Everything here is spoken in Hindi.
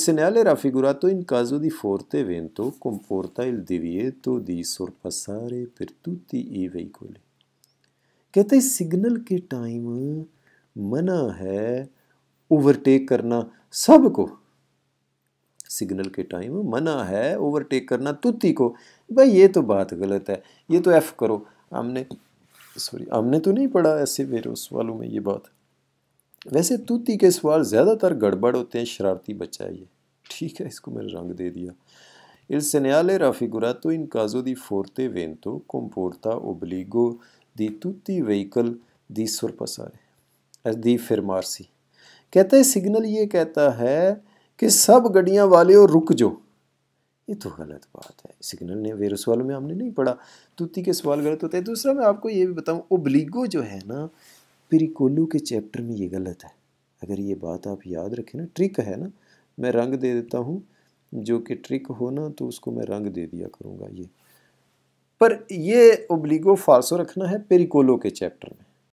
Segnale raffigurato in caso di forte vento comporta il divieto di sorpassare per tutti i veicoli. कहते हैं सिग्नल के टाइम मना है ओवरटेक करना सबको सिग्नल के टाइम मना है ओवरटेक करना तुती को भाई ये तो बात गलत है ये तो एफ करो हमने सॉरी हमने तो नहीं पढ़ा ऐसे वेरोस वालों में ये बात वैसे तूती के सवाल ज़्यादातर गड़बड़ होते हैं शरारती बच्चा है ये ठीक है इसको मैंने रंग दे दिया Il segnale raffigurato in caso di forte vento comporta obbligo di the i veicoli di sorpassare दी फिरमारसी कहता है सिग्नल ये कहता है कि सब गड्डियाँ वाले हो रुक जो ये तो गलत बात है सिग्नल ने वेर सवालों में हमने नहीं पढ़ा तूती के सवाल गलत होते हैं दूसरा मैं आपको ये भी बताऊँ ओबलीगो जो है ना पेरिकोलू के चैप्टर में ये गलत है अगर ये बात आप याद रखें ना ट्रिक है ना मैं रंग दे देता हूँ जो कि ट्रिक हो ना तो उसको मैं रंग दे दिया करूँगा ये पर ये ओब्लिगो फारसो रखना है पेरिकोलो के चैप्टर में